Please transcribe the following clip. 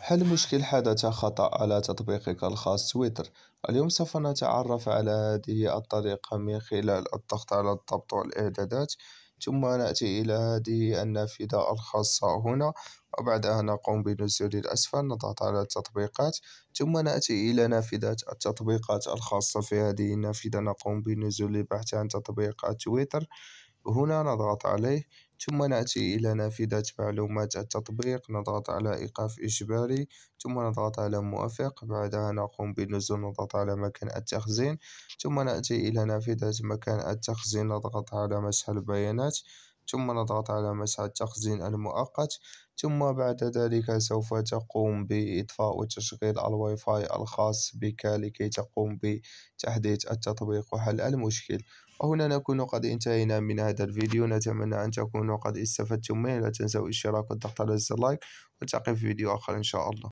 حل مشكل حدث خطأ على تطبيقك الخاص تويتر اليوم سوف نتعرف على هذه الطريقة من خلال الضغط على الضبط والإعدادات ثم نأتي إلى هذه النافذة الخاصة هنا وبعدها نقوم بنزول الأسفل نضغط على التطبيقات ثم نأتي إلى نافذة التطبيقات الخاصة في هذه النافذة نقوم بنزول البحث عن تطبيقات تويتر هنا نضغط عليه ثم نأتي إلى نافذة معلومات التطبيق نضغط على إيقاف إجباري ثم نضغط على موافق بعدها نقوم بالنزول نضغط على مكان التخزين ثم نأتي إلى نافذة مكان التخزين نضغط على مسح البيانات ثم نضغط على مسح التخزين المؤقت ثم بعد ذلك سوف تقوم بإطفاء وتشغيل الواي فاي الخاص بك لكي تقوم بتحديث التطبيق وحل المشكل وهنا نكون قد انتهينا من هذا الفيديو نتمنى أن تكونوا قد استفدتم منه لا تنسوا الاشتراك والضغط على زر لايك ونلتقي في فيديو آخر إن شاء الله